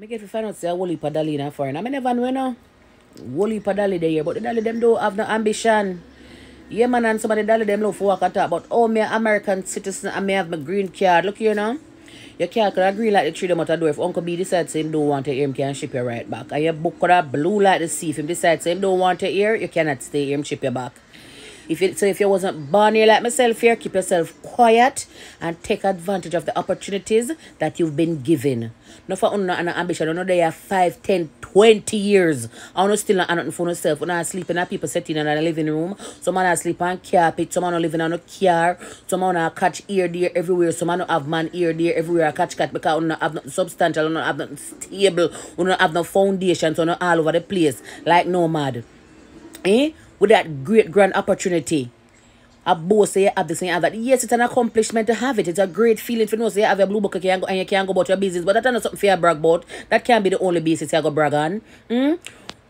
Make it to find out say a whole padali in foreign. I mean, never know, you know. Whole padali there, but the dolly them do have no ambition. Yeah, man, and somebody dolly them love for work at but oh, me American citizen, I may have my green card. Look, here, now Your card, could agree like the tree. them out do, door. If Uncle B decides him don't want to hear him, can ship you right back. And your book could have blue like the sea. If him decides him don't want to hear, you cannot stay him, ship you back. If you, so if you wasn't born here like myself here, keep yourself quiet and take advantage of the opportunities that you've been given. No for una an ambition, no they are 5, 10, 20 years. I don't still not nothing for myself. When I sleep in a people sitting in a living room, someone I sleep on carpet, someone living on a car, someone I catch ear deer everywhere, someone have man ear deer everywhere, I catch cat because I don't have nothing substantial, I don't have nothing stable, I don't have no foundation, so not all over the place like nomad. Eh? with that great grand opportunity. A boss say you have this and you have that. Yes, it's an accomplishment to have it. It's a great feeling for you know say you have a blue book and you can go about your business. But that's not something for you brag about. That can't be the only business you go brag on. Hmm.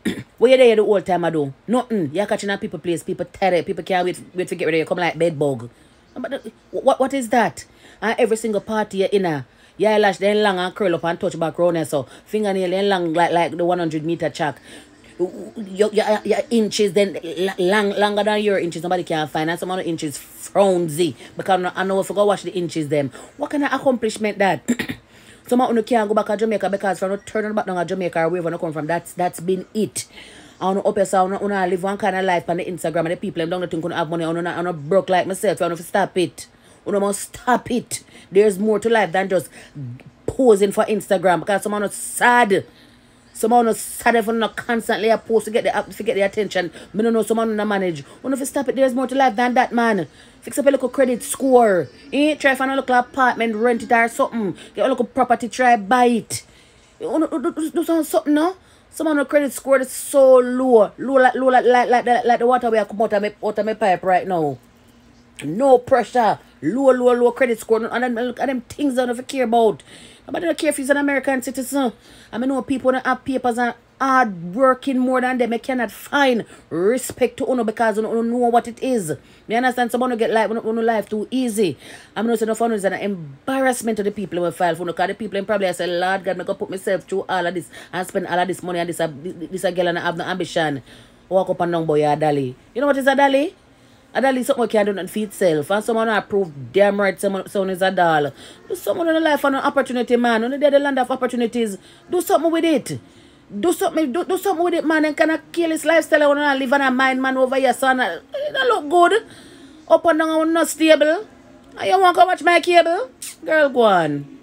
Where you there the whole time I do? Nothing. You're catching up? people place, people tired, people can't wait, wait to get rid of you. Come like bed bug. But what what is that? And every single party you're in a uh, your eyelash then long and curl up and touch back round so fingernail then long like like the 100 meter chalk your, your, your inches then long, longer than your inches. Nobody can finance some amount of inches frownsy. Because I know if I go watch the inches them. What kind of accomplishment that? some of you can't go back to Jamaica because from turning back down Jamaica or wherever you come from. That's that's been it. I want to up yourself. I want to live one kind of life on the Instagram and the people. I don't think I have money. I want not broke like myself. I going to stop it. I not gonna stop it. There's more to life than just posing for Instagram because someone is sad. Someone is sad if not constantly a post to get the to get the attention. Me no know someone don't manage. One of you stop it, there's more to life than that, man. Fix up a little credit score. Eh? Try find a little apartment, rent it or something. Get a little property, try buy it. Do something, no? Someone with credit score is so low. Low like low like like like, like, like the water we have come out of my out of my pipe right now. No pressure. Low, low, low credit score. And them, and them things I don't care about. Nobody don't care if he's an American citizen. I mean, no people don't have papers and hard working more than them. I cannot find respect to uno because don't know what it is. You understand? Someone get life, uno, uno life too easy. I'm not saying no fun is an embarrassment to the people who file for uno. Because the people in probably I say, Lord God, I go put myself through all of this and spend all of this money and uh, this a, this girl and I have no ambition. Walk up and down boy, a dolly. You know what is a dolly? And at least someone can do not for itself. And someone approve damn right someone, someone is a doll. Do someone in life and an opportunity, man. Only they the land of opportunities. Do something with it. Do something do, do something with it, man. And cannot kill his lifestyle. I want to live on a mind, man, over here, son. It don't look good. Up and down, not stable. don't want to watch my cable? Girl, go on.